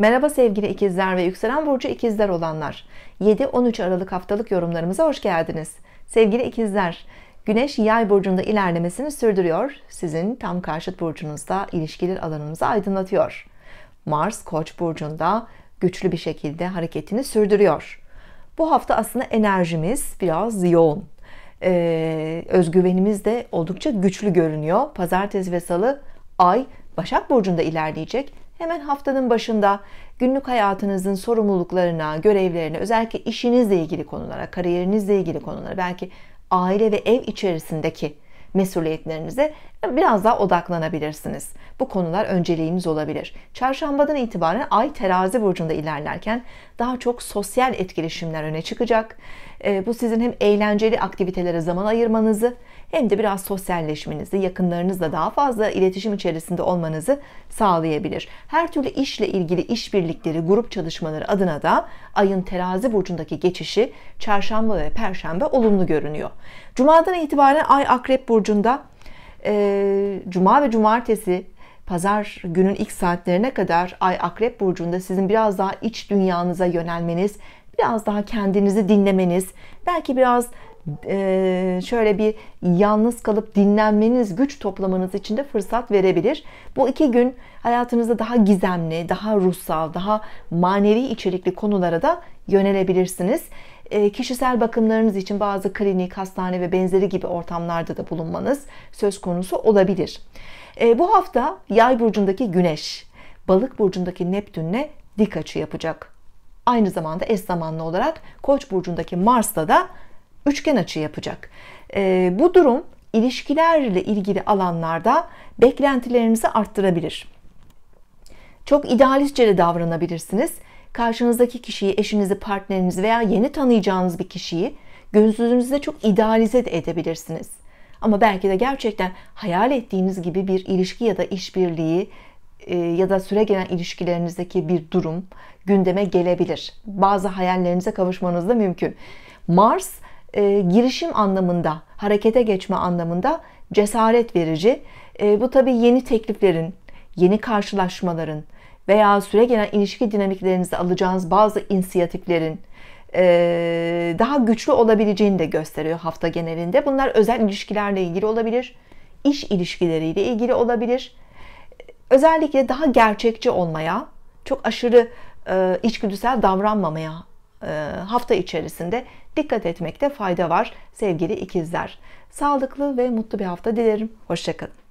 Merhaba sevgili ikizler ve yükselen burcu ikizler olanlar. 7-13 Aralık haftalık yorumlarımıza hoş geldiniz. Sevgili ikizler, Güneş yay burcunda ilerlemesini sürdürüyor. Sizin tam karşıt burcunuzda ilişkiler alanınızı aydınlatıyor. Mars koç burcunda güçlü bir şekilde hareketini sürdürüyor. Bu hafta aslında enerjimiz biraz yoğun. Ee, özgüvenimiz de oldukça güçlü görünüyor. Pazartesi ve salı ay Başak Burcu'nda ilerleyecek Hemen haftanın başında günlük hayatınızın sorumluluklarına, görevlerine, özellikle işinizle ilgili konulara, kariyerinizle ilgili konulara, belki aile ve ev içerisindeki mesuliyetlerinize biraz daha odaklanabilirsiniz. Bu konular önceliğimiz olabilir. Çarşambadan itibaren Ay terazi burcunda ilerlerken daha çok sosyal etkileşimler öne çıkacak. Ee, bu sizin hem eğlenceli aktivitelere zaman ayırmanızı hem de biraz sosyalleşmenizi, yakınlarınızla daha fazla iletişim içerisinde olmanızı sağlayabilir. Her türlü işle ilgili işbirlikleri, grup çalışmaları adına da ayın terazi burcundaki geçişi çarşamba ve perşembe olumlu görünüyor. Cumadan itibaren ay akrep burcunda e, cuma ve cumartesi pazar günün ilk saatlerine kadar Ay Akrep Burcu'nda sizin biraz daha iç dünyanıza yönelmeniz, biraz daha kendinizi dinlemeniz, belki biraz e, şöyle bir yalnız kalıp dinlenmeniz, güç toplamanız için de fırsat verebilir. Bu iki gün hayatınızda daha gizemli, daha ruhsal, daha manevi içerikli konulara da yönelebilirsiniz. Ee, kişisel bakımlarınız için bazı klinik, hastane ve benzeri gibi ortamlarda da bulunmanız söz konusu olabilir. Ee, bu hafta Yay burcundaki Güneş, Balık burcundaki Neptünle dik açı yapacak. Aynı zamanda eş zamanlı olarak Koç burcundaki Mars'ta da üçgen açı yapacak. Ee, bu durum ilişkilerle ilgili alanlarda beklentilerinizi arttırabilir. Çok idealistçe de davranabilirsiniz karşınızdaki kişiyi, eşinizi, partnerinizi veya yeni tanıyacağınız bir kişiyi gönlünüzde çok idealize edebilirsiniz. Ama belki de gerçekten hayal ettiğiniz gibi bir ilişki ya da işbirliği e, ya da süre gelen ilişkilerinizdeki bir durum gündeme gelebilir. Bazı hayallerinize kavuşmanız da mümkün. Mars e, girişim anlamında, harekete geçme anlamında cesaret verici. E, bu tabii yeni tekliflerin, yeni karşılaşmaların, veya süre gelen ilişki dinamiklerinizde alacağınız bazı inisiyatiflerin e, daha güçlü olabileceğini de gösteriyor hafta genelinde. Bunlar özel ilişkilerle ilgili olabilir, iş ilişkileriyle ilgili olabilir. Özellikle daha gerçekçi olmaya, çok aşırı e, içgüdüsel davranmamaya e, hafta içerisinde dikkat etmekte fayda var sevgili ikizler. Sağlıklı ve mutlu bir hafta dilerim. Hoşçakalın.